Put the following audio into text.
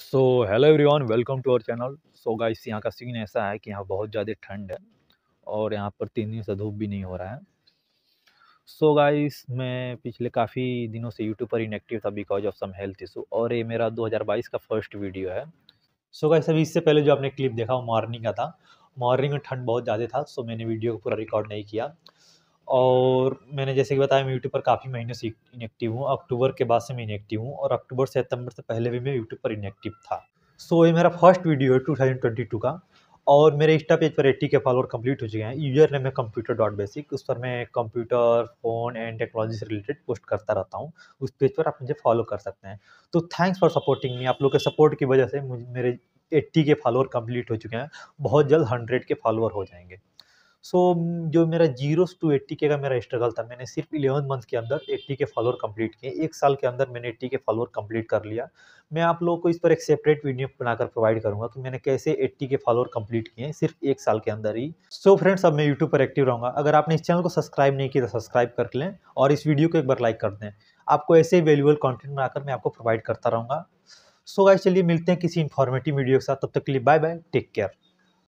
so hello everyone welcome to our channel so guys यहाँ का scene ऐसा है कि यहाँ बहुत ज़्यादा ठंड है और यहाँ पर तीन दिन से धूप भी नहीं हो रहा है सो so गाइस मैं पिछले काफ़ी दिनों से यूट्यूब पर इनएक्टिव था because of some health issue और ये मेरा 2022 का फर्स्ट वीडियो है सो so गाइस अभी इससे पहले जो आपने क्लिप देखा वो मॉर्निंग का था मॉर्निंग में ठंड बहुत ज़्यादा था सो मैंने वीडियो को पूरा रिकॉर्ड नहीं किया और मैंने जैसे कि बताया मैं यूट्यूब पर काफ़ी महीनों से इनएक्टिव हूँ अक्टूबर के बाद से मैं इनएक्टिव हूँ और अक्टूबर से सितंबर से पहले भी मैं यूट्यूब पर इनएक्टिव था सो so, ये मेरा फर्स्ट वीडियो है टू का और मेरे इंस्टा पेज पर एट्टी के फॉलोअर कंप्लीट हो चुके हैं यूजर नेम है कंप्यूटर डॉट बेसिक उस पर मैं कंप्यूटर फ़ोन एंड टेक्नोलॉजी से रिलेटेड पोस्ट करता रहता हूँ उस पेज पर आप मुझे फॉलो कर सकते हैं तो थैंक्स फॉर सपोर्टिंग मी आप लोग के सपोर्ट की वजह से मुझे मेरे एट्टी के फॉलोअर कंप्लीट हो चुके हैं बहुत जल्द हंड्रेड के फॉलोअर हो जाएंगे सो so, जो मेरा जीरो टू एट्टी के का मेरा स्ट्रगल था मैंने सिर्फ इलेवन मंथ के अंदर एट्टी के फॉलोअर कंप्लीट किए एक साल के अंदर मैंने एट्टी के फॉलोअर कंप्लीट कर लिया मैं आप लोगों को इस पर एक सेपरेट वीडियो बनाकर प्रोवाइड करूंगा कि मैंने कैसे एट्टी के फॉलोअर कंप्लीट किए सिर्फ एक साल के अंदर ही सो so, फ्रेंड्स अब मैं यूट्यूब पर एक्टिव रहूँगा अगर आपने इस चैनल को सब्सक्राइब नहीं किया तो सब्सक्राइब कर लें और इस वीडियो को एक बार लाइक कर दें आपको ऐसे ही वैल्यूबल कॉन्टेंट बनाकर मैं आपको प्रोवाइड करता रहूँगा सो so, गाइस चलिए मिलते हैं किसी इन्फॉर्मेटिव वीडियो के साथ तब तक के लिए बाय बाय टेक केयर